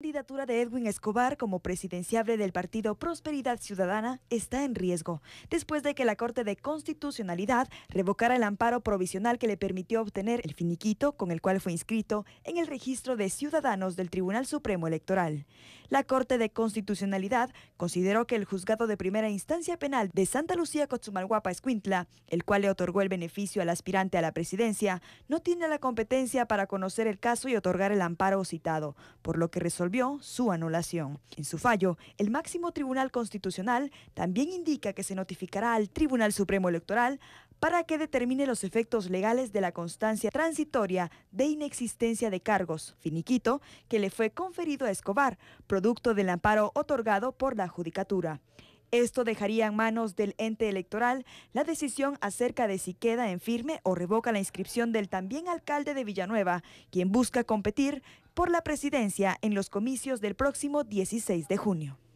La candidatura de Edwin Escobar como presidenciable del partido Prosperidad Ciudadana está en riesgo, después de que la Corte de Constitucionalidad revocara el amparo provisional que le permitió obtener el finiquito con el cual fue inscrito en el registro de ciudadanos del Tribunal Supremo Electoral. La Corte de Constitucionalidad consideró que el juzgado de primera instancia penal de Santa Lucía Cotzumalguapa Escuintla, el cual le otorgó el beneficio al aspirante a la presidencia, no tiene la competencia para conocer el caso y otorgar el amparo citado, por lo que resolvió su anulación. En su fallo, el máximo Tribunal Constitucional también indica que se notificará al Tribunal Supremo Electoral para que determine los efectos legales de la constancia transitoria de inexistencia de cargos, finiquito, que le fue conferido a Escobar, producto del amparo otorgado por la Judicatura. Esto dejaría en manos del ente electoral la decisión acerca de si queda en firme o revoca la inscripción del también alcalde de Villanueva, quien busca competir por la presidencia en los comicios del próximo 16 de junio.